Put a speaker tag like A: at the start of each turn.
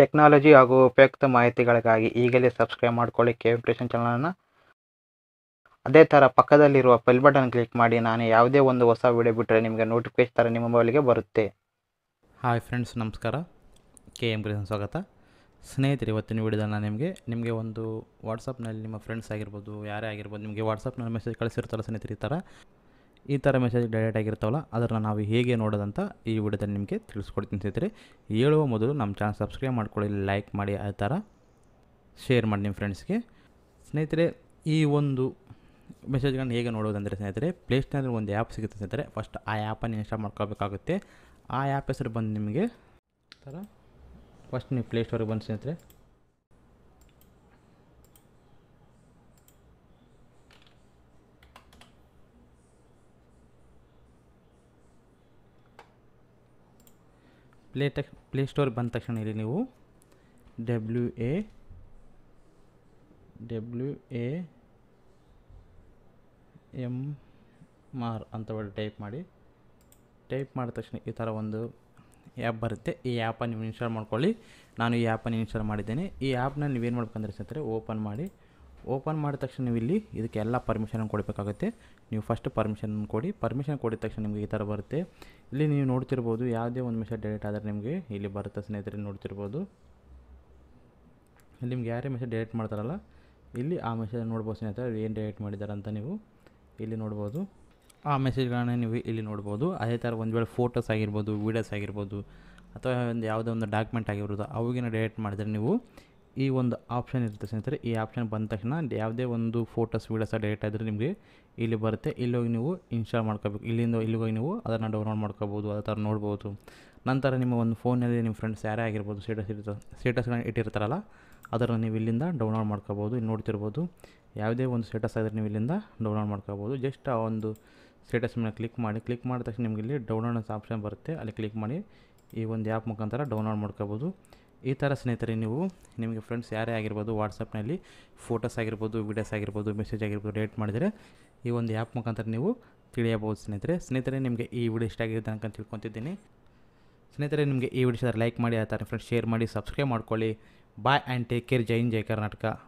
A: technology ಹಾಗೂ ಉಪಯುಕ್ತ ಮಾಹಿತಿಗಳಿಗಾಗಿ ಈಗಲೇ ಸಬ್ಸ್ಕ್ರೈಬ್ ಮಾಡಿಕೊಳ್ಳಿ ಕೆ ವೆಂಕಟೇಶನ್ ಚಾನಲನ್ನು ಅದೇ ಥರ ಪಕ್ಕದಲ್ಲಿರುವ ಬೆಲ್ ಬಟನ್ ಕ್ಲಿಕ್ ಮಾಡಿ ನಾನು ಯಾವುದೇ ಒಂದು ಹೊಸ ವಿಡಿಯೋ ಬಿಟ್ಟರೆ ನಿಮಗೆ ನೋಟಿಫಿಕೇಶನ್ ಥರ ನಿಮ್ಮ ಮೊಬೈಲಿಗೆ ಬರುತ್ತೆ
B: ಹಾಯ್ ಫ್ರೆಂಡ್ಸ್ ನಮಸ್ಕಾರ ಕೆ ಎಂ ಸ್ವಾಗತ ಸ್ನೇಹಿತರೆ ಇವತ್ತಿನ ವಿಡಿಯೋದ ನಾನು ನಿಮಗೆ ನಿಮಗೆ ಒಂದು ವಾಟ್ಸಪ್ನಲ್ಲಿ ನಿಮ್ಮ ಫ್ರೆಂಡ್ಸ್ ಆಗಿರ್ಬೋದು ಯಾರೇ ಆಗಿರ್ಬೋದು ನಿಮಗೆ ವಾಟ್ಸಪ್ನಲ್ಲಿ ಮೆಸೇಜ್ ಕಳಿಸಿರ್ತಾರೆ ಸ್ನೇಹಿತರೆ ಈ ಥರ ಈ ಥರ ಮೆಸೇಜ್ ಡೈರೆಕ್ಟ್ ಆಗಿರ್ತಾವಲ್ಲ ಅದನ್ನು ನಾವು ಹೇಗೆ ನೋಡೋದಂತ ಈ ವಿಡಿಯೋದಲ್ಲಿ ನಿಮಗೆ ತಿಳಿಸ್ಕೊಡ್ತೀನಿ ಸ್ನೇಹಿತರೆ ಹೇಳುವ ಮೊದಲು ನಮ್ಮ ಚಾನಲ್ ಸಬ್ಸ್ಕ್ರೈಬ್ ಮಾಡ್ಕೊಳ್ಳಿ ಲೈಕ್ ಮಾಡಿ ಆ ಥರ ಶೇರ್ ಮಾಡಿ ನಿಮ್ಮ ಫ್ರೆಂಡ್ಸ್ಗೆ ಸ್ನೇಹಿತರೆ ಈ ಒಂದು ಮೆಸೇಜ್ಗಳನ್ನ ಹೇಗೆ ನೋಡೋದಂದರೆ ಸ್ನೇಹಿತರೆ ಪ್ಲೇಸ್ನಲ್ಲಿ ಒಂದು ಆ್ಯಪ್ ಸಿಗುತ್ತೆ ಸ್ನೇಹಿತರೆ ಫಸ್ಟ್ ಆ ಆ್ಯಪನ್ನು ಇನ್ಸ್ಟಾಲ್ ಮಾಡ್ಕೋಬೇಕಾಗುತ್ತೆ ಆ ಆ್ಯಪ್ ಹೆಸರು ಬಂದು ನಿಮಗೆ ಥರ ಫಸ್ಟ್ ನೀವು ಪ್ಲೇಸ್ಟೋರಿಗೆ ಬಂದು ಸ್ನೇಹಿತರೆ ಪ್ಲೇ ಟೆಕ್ ಪ್ಲೇ ಸ್ಟೋರ್ ಬಂದ ತಕ್ಷಣ ಇಲ್ಲಿ ನೀವು W A W A M R ಅಂತ ಒಳ್ಳೆ ಟೈಪ್ ಮಾಡಿ ಟೈಪ್ ಮಾಡಿದ ತಕ್ಷಣ ಈ ಥರ ಒಂದು ಆ್ಯಪ್ ಬರುತ್ತೆ ಈ ಆ್ಯಪನ್ನು ನೀವು ಇನ್ಸ್ಟಾಲ್ ಮಾಡ್ಕೊಳ್ಳಿ ನಾನು ಈ ಆ್ಯಪನ್ನು ಇನ್ಸ್ಟಾಲ್ ಮಾಡಿದ್ದೇನೆ ಈ ಆ್ಯಪ್ನ ನೀವೇನು ಮಾಡ್ಬೇಕಂದ್ರೆ ಸತ್ತರೆ ಓಪನ್ ಮಾಡಿ ಓಪನ್ ಮಾಡಿದ ತಕ್ಷಣ ನೀವು ಇಲ್ಲಿ ಇದಕ್ಕೆ ಎಲ್ಲ ಪರ್ಮಿಷನ್ ಕೊಡಬೇಕಾಗುತ್ತೆ ನೀವು ಫಸ್ಟ್ ಪರ್ಮಿಷನ್ ಕೊಡಿ ಪರ್ಮಿಷನ್ ಕೊಡಿದ ತಕ್ಷಣ ನಿಮಗೆ ಈ ಥರ ಬರುತ್ತೆ ಇಲ್ಲಿ ನೀವು ನೋಡ್ತಿರ್ಬೋದು ಯಾವುದೇ ಒಂದು ಮೆಸೇಜ್ ಡೈರೆಕ್ಟ್ ಆದರೆ ನಿಮಗೆ ಇಲ್ಲಿ ಬರುತ್ತೆ ಸ್ನೇಹಿತರೆ ನೋಡ್ತಿರ್ಬೋದು ಇಲ್ಲಿ ನಿಮ್ಗೆ ಯಾರೇ ಮೆಸೇಜ್ ಡೈರೆಕ್ಟ್ ಮಾಡ್ತಾರಲ್ಲ ಇಲ್ಲಿ ಆ ಮೆಸೇಜ್ ನೋಡ್ಬೋದು ಸ್ನೇಹಿತರೆ ಏನು ಡೈರೆಕ್ಟ್ ಮಾಡಿದ್ದಾರೆ ಅಂತ ನೀವು ಇಲ್ಲಿ ನೋಡ್ಬೋದು ಆ ಮೆಸೇಜ್ಗಳನ್ನ ನೀವು ಇಲ್ಲಿ ನೋಡ್ಬೋದು ಅದೇ ಥರ ಒಂದು ವೇಳೆ ಫೋಟೋಸ್ ಆಗಿರ್ಬೋದು ವೀಡಿಯೋಸ್ ಆಗಿರ್ಬೋದು ಅಥವಾ ಒಂದು ಯಾವುದೋ ಒಂದು ಡಾಕ್ಯುಮೆಂಟ್ ಆಗಿರ್ಬೋದು ಅವಾಗಿನ ಡೈರೆಕ್ಟ್ ಮಾಡಿದರೆ ನೀವು ಈ ಒಂದು ಆಪ್ಷನ್ ಇರುತ್ತೆ ಸ್ನೇಹಿತರೆ ಈ ಆಪ್ಷನ್ ಬಂದ ತಕ್ಷಣ ಯಾವುದೇ ಒಂದು ಫೋಟೋಸ್ ವೀಡಿಯೋಸ ಡೇಟಾ ಇದ್ದರೆ ನಿಮಗೆ ಇಲ್ಲಿ ಬರುತ್ತೆ ಇಲ್ಲೋಗಿ ನೀವು ಇನ್ಸ್ಟಾಲ್ ಮಾಡ್ಕೋಬೇಕು ಇಲ್ಲಿಂದ ಇಲ್ಲಿಗೋಗಿ ನೀವು ಅದನ್ನು ಡೌನ್ಲೋಡ್ ಮಾಡ್ಕೋಬೋದು ಆ ಥರ ನೋಡ್ಬೋದು ನಂತರ ನಿಮ್ಮ ಒಂದು ಫೋನಲ್ಲಿ ನಿಮ್ಮ ಫ್ರೆಂಡ್ಸ್ ಯಾರೇ ಆಗಿರ್ಬೋದು ಸ್ಟೇಟಸ್ ಇರ್ತ ಸ್ಟೇಟಸ್ಗಳನ್ನ ಇಟ್ಟಿರ್ತಾರಲ್ಲ ಅದನ್ನು ನೀವು ಇಲ್ಲಿಂದ ಡೌನ್ಲೋಡ್ ಮಾಡ್ಕೋಬೋದು ಇಲ್ಲಿ ನೋಡ್ತಿರ್ಬೋದು ಯಾವುದೇ ಒಂದು ಸ್ಟೇಟಸ್ ಆದರೆ ನೀವು ಇಲ್ಲಿಂದ ಡೌನ್ಲೋಡ್ ಮಾಡ್ಕೋಬೋದು ಜಸ್ಟ್ ಆ ಒಂದು ಸ್ಟೇಟಸ್ ಮೇಲೆ ಕ್ಲಿಕ್ ಮಾಡಿ ಕ್ಲಿಕ್ ಮಾಡಿದ ತಕ್ಷಣ ನಿಮಗೆ ಇಲ್ಲಿ ಡೌನ್ಲೋಡ್ ಆಪ್ಷನ್ ಬರುತ್ತೆ ಅಲ್ಲಿ ಕ್ಲಿಕ್ ಮಾಡಿ ಈ ಒಂದು ಆ್ಯಪ್ ಮುಖಾಂತರ ಡೌನ್ಲೋಡ್ ಮಾಡ್ಕೋಬೋದು ಈ ಥರ ಸ್ನೇಹಿತರೆ ನೀವು ನಿಮಗೆ ಫ್ರೆಂಡ್ಸ್ ಯಾರೇ ಆಗಿರ್ಬೋದು ವಾಟ್ಸಪ್ನಲ್ಲಿ ಫೋಟೋಸ್ ಆಗಿರ್ಬೋದು ವೀಡಿಯೋಸ್ ಆಗಿರ್ಬೋದು ಮೆಸೇಜ್ ಆಗಿರ್ಬೋದು ಡೇಟ್ ಮಾಡಿದರೆ ಈ ಒಂದು ಆ್ಯಪ್ ಮುಖಾಂತರ ನೀವು ತಿಳಿಯಬಹುದು ಸ್ನೇಹಿತರೆ ಸ್ನೇಹಿತರೆ ನಿಮಗೆ ಈ ವಿಡಿಯೋ ಇಷ್ಟ ಆಗಿರುತ್ತೆ ಅಂತ ತಿಳ್ಕೊತಿದ್ದೀನಿ ಸ್ನೇಹಿತರೆ ನಿಮಗೆ ಈ ವಿಡಿಯೋ ಲೈಕ್ ಮಾಡಿ ಆ ಥರ ಫ್ರೆಂಡ್ಸ್ ಶೇರ್ ಮಾಡಿ ಸಬ್ಸ್ಕ್ರೈಬ್ ಮಾಡ್ಕೊಳ್ಳಿ ಬಾಯ್ ಆ್ಯಂಡ್ ಟೇಕ್ ಕೇರ್ ಜೈನ್ ಜೈ ಕರ್ನಾಟಕ